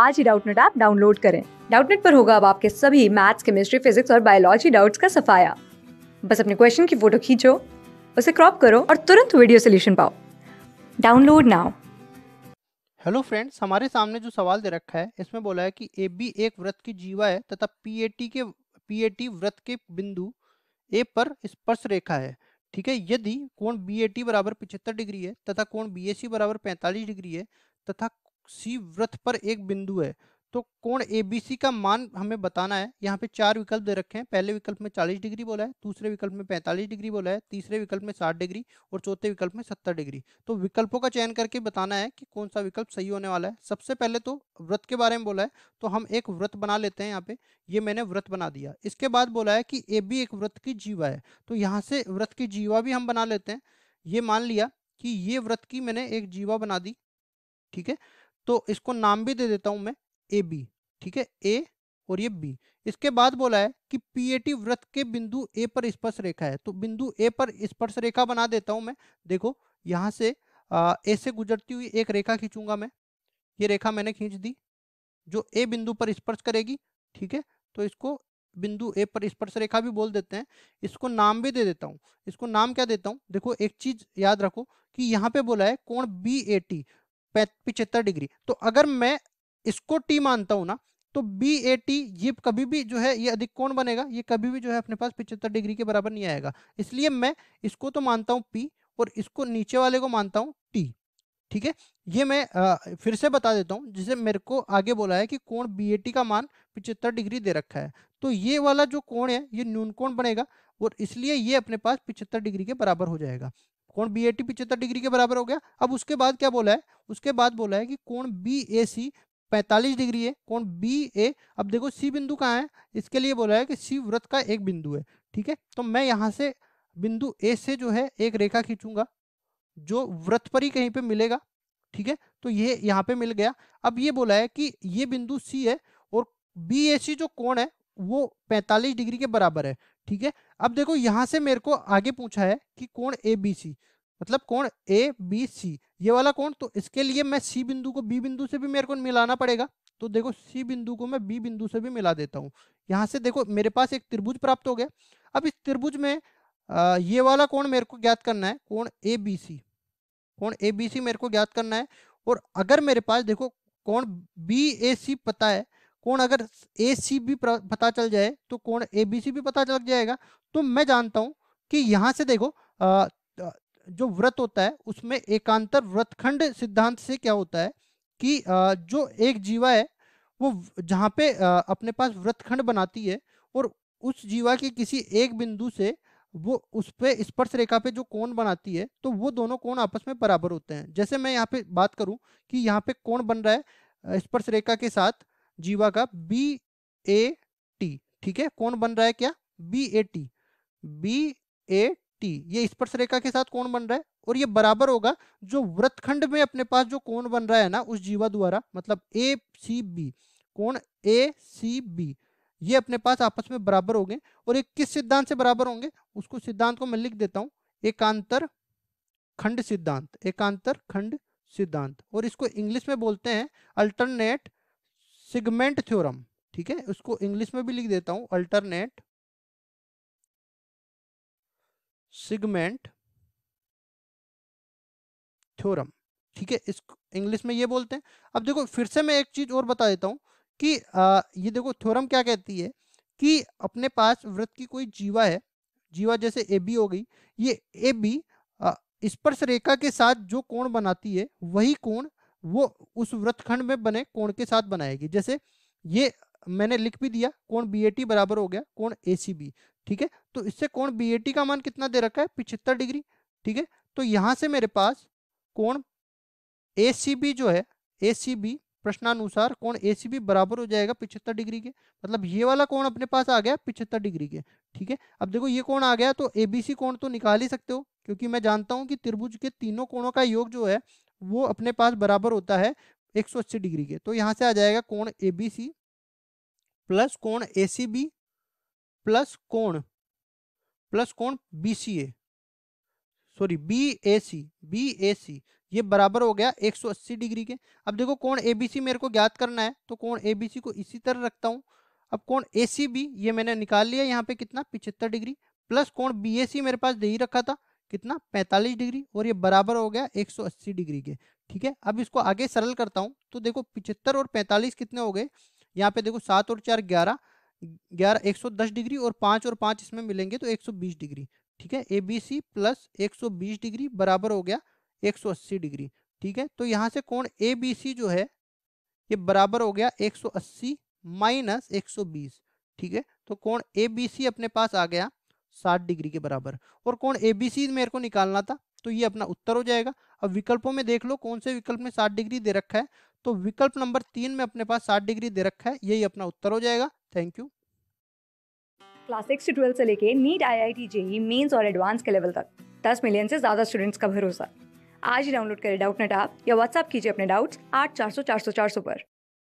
आज ही Doubtnut app download करें डाउटनेट पर होगा अब आपके सभी मैथ्स केमिस्ट्री फिजिक्स और बायोलॉजी डाउट्स का सफाया बस अपने क्वेश्चन की फोटो खींचो उसे क्रॉप करो और तुरंत वीडियो सोल्यूशन पाओ डाउनलोड नाउ हेलो फ्रेंड्स हमारे सामने जो सवाल दे रखा है इसमें बोला है कि ए बी एक व्रत की जीवा है तथा पी ए टी के पी ए टी व्रत के बिंदु ए पर स्पर्श रेखा है ठीक है यदि कोण बी ए टी बराबर पिछहत्तर डिग्री है तथा कोण बी ए सी बराबर पैंतालीस डिग्री है तथा सी व्रत पर एक बिंदु है तो कोण एबीसी का मान हमें बताना है यहाँ पे चार विकल्प दे रखे हैं पहले विकल्प में 40 डिग्री बोला है दूसरे विकल्प में 45 डिग्री बोला है तीसरे विकल्प में 60 डिग्री और चौथे विकल्प में 70 डिग्री तो विकल्पों का चयन करके बताना है कि कौन सा विकल्प सही होने वाला है सबसे पहले तो व्रत के बारे में बोला है तो हम एक व्रत बना लेते हैं यहाँ पे ये मैंने व्रत बना दिया इसके बाद बोला है कि ए एक व्रत की जीवा है तो यहाँ से व्रत की जीवा भी हम बना लेते हैं ये मान लिया कि ये व्रत की मैंने एक जीवा बना दी ठीक है तो इसको नाम भी दे देता हूं मैं ए बी ठीक है ए और ये बी इसके बाद बोला है कि पीएटी व्रत के बिंदु ए पर स्पर्श रेखा है तो बिंदु ए पर स्पर्श रेखा बना देता हूं मैं देखो यहाँ से ए से गुजरती हुई एक रेखा खींचूंगा मैं ये रेखा मैंने खींच दी जो ए बिंदु पर स्पर्श करेगी ठीक है तो इसको बिंदु ए पर स्पर्श रेखा भी बोल देते हैं इसको नाम भी दे देता हूँ इसको नाम क्या देता हूँ देखो एक चीज याद रखो कि यहाँ पे बोला है कोण बी ए टी पिछहत्तर डिग्री तो अगर मैं इसको टी मानता हूं ना तो बी ए टी ये कभी भी जो है ये अधिक कौन बनेगा ये कभी भी जो है अपने पास पिछहत्तर डिग्री के बराबर नहीं आएगा इसलिए मैं इसको तो मानता हूँ पी और इसको नीचे वाले को मानता हूँ टी ठीक है ये मैं आ, फिर से बता देता हूँ जिसे मेरे को आगे बोला है कि कोण बी ए टी का मान पिछहत्तर डिग्री दे रखा है तो ये वाला जो कोण है ये न्यून कोण बनेगा और इसलिए ये अपने पास पिछहत्तर डिग्री के बराबर हो जाएगा कोण बी ए टी पिचहत्तर डिग्री के बराबर हो गया अब उसके बाद क्या बोला है उसके बाद बोला है कि कोण बी ए सी पैंतालीस डिग्री है कोण बी ए अब देखो सी बिंदु कहाँ है इसके लिए बोला है कि सी व्रत का एक बिंदु है ठीक है तो मैं यहाँ से बिंदु ए से जो है एक रेखा खींचूंगा जो व्रत पर ही कहीं पे मिलेगा ठीक है तो ये यहाँ पे मिल गया अब ये बोला है कि ये बिंदु सी है और बी ए सी जो कोण है वो पैंतालीस डिग्री के बराबर है ठीक है अब देखो यहाँ से मेरे को आगे पूछा है कि कोण ए बी सी मतलब कोण ए बी सी ये वाला कोण तो इसके लिए मैं सी बिंदु को बी बिंदु से भी मेरे को मिलाना पड़ेगा तो देखो सी बिंदु को मैं बी बिंदु से भी मिला देता हूँ यहाँ से देखो मेरे पास एक त्रिभुज प्राप्त हो गया अब इस त्रिभुज में ये वाला कोण मेरे को ज्ञात करना है कोण ए बी सी कोण ए बी सी मेरे को ज्ञात करना है और अगर मेरे पास देखो कोण बी ए सी पता है कोण अगर ए सी भी पता चल जाए तो कोण ए बी सी भी पता चल जाएगा तो मैं जानता हूँ कि यहाँ से देखो आ, जो व्रत होता है उसमें एकांतर व्रतखंड सिद्धांत से क्या होता है कि आ, जो एक जीवा है वो जहाँ पे आ, अपने पास व्रतखंड बनाती है और उस जीवा के किसी एक बिंदु से वो उस पर स्पर्श रेखा पे जो कोण बनाती है तो वो दोनों कोण आपस में बराबर होते हैं जैसे मैं यहाँ पे बात करूँ कि यहाँ पे कोण बन रहा है स्पर्श रेखा के साथ जीवा का बी ए टी ठीक है कौन बन रहा है क्या B A T B A T ये स्पर्श रेखा के साथ कौन बन रहा है और ये बराबर होगा जो वृत्तखंड में अपने पास जो कौन बन रहा है ना उस जीवा द्वारा मतलब ए सी बी कौन ए सी बी ये अपने पास आपस में बराबर होंगे और ये किस सिद्धांत से बराबर होंगे उसको सिद्धांत को मैं लिख देता हूं एकांतर खंड सिद्धांत एकांतर खंड सिद्धांत और इसको इंग्लिश में बोलते हैं अल्टरनेट सिगमेंट थ्योरम ठीक है उसको इंग्लिश में भी लिख देता हूं अल्टरनेट सिगमेंट थ्योरम ठीक है इस इंग्लिश में ये बोलते हैं अब देखो फिर से मैं एक चीज और बता देता हूँ कि आ, ये देखो थ्योरम क्या कहती है कि अपने पास वृत्त की कोई जीवा है जीवा जैसे ए बी हो गई ये ए बी स्पर्श रेखा के साथ जो कोण बनाती है वही कोण वो उस खंड में बने कोण के साथ बनाएगी जैसे ये मैंने लिख भी दिया कोण बी बराबर हो गया कोण ए ठीक है तो इससे कोण बी का मान कितना दे रखा है पिछहत्तर डिग्री ठीक है तो यहाँ से मेरे पास कोण ए जो है ए प्रश्नानुसार कोण ए बराबर हो जाएगा पिछहत्तर डिग्री के मतलब ये वाला कोण अपने पास आ गया पिछहत्तर डिग्री के ठीक है अब देखो ये कोण आ गया तो ए कोण तो निकाल ही सकते हो क्योंकि मैं जानता हूँ कि त्रिभुज के तीनों कोणों का योग जो है वो अपने पास बराबर होता है 180 डिग्री के तो यहाँ से आ जाएगा कोण ए बी सी प्लस कोण ए सी बी प्लस कोण प्लस कोण B C A sorry B A C B A C ये बराबर हो गया 180 डिग्री के अब देखो कोण ए बी सी मेरे को ज्ञात करना है तो कोण ए बी सी को इसी तरह रखता हूँ अब कोण ए सी बी ये मैंने निकाल लिया यहाँ पे कितना पिछहत्तर डिग्री प्लस कोण बी ए सी मेरे पास दे ही रखा था कितना 45 डिग्री और ये बराबर हो गया 180 डिग्री के ठीक है अब इसको आगे सरल करता हूँ तो देखो पिचहत्तर और 45 कितने हो गए यहाँ पे देखो सात और चार ग्यारह ग्यारह एक डिग्री और पाँच और पाँच इसमें मिलेंगे तो एक डिग्री ठीक है ए बी सी प्लस एक डिग्री बराबर हो गया एक डिग्री ठीक है तो यहाँ से कौन ए बी सी जो है ये बराबर हो गया 180 माइनस एक ठीक है तो कौन ए बी सी अपने पास आ गया साठ डिग्री के बराबर और बी सी मेरे को निकालना था तो ये अपना उत्तर हो जाएगा अब विकल्पों में देख लो कौन से विकल्प में साठ डिग्री दे रखा है तो विकल्प नंबर तीन में अपने पास साठ डिग्री दे रखा है यही अपना उत्तर हो जाएगा थैंक यू क्लास सिक्स से ट्वेल्थ से लेके NEET I I T JEE mains और एडवांस के लेवल तक दस मिलियन से ज्यादा स्टूडेंट्स का भरोसा आज ही डाउनलोड करें डाउट नेट आप या व्हाट्सअप कीजिए अपने डाउट्स आठ चार सौ चार सौ चार सौ पर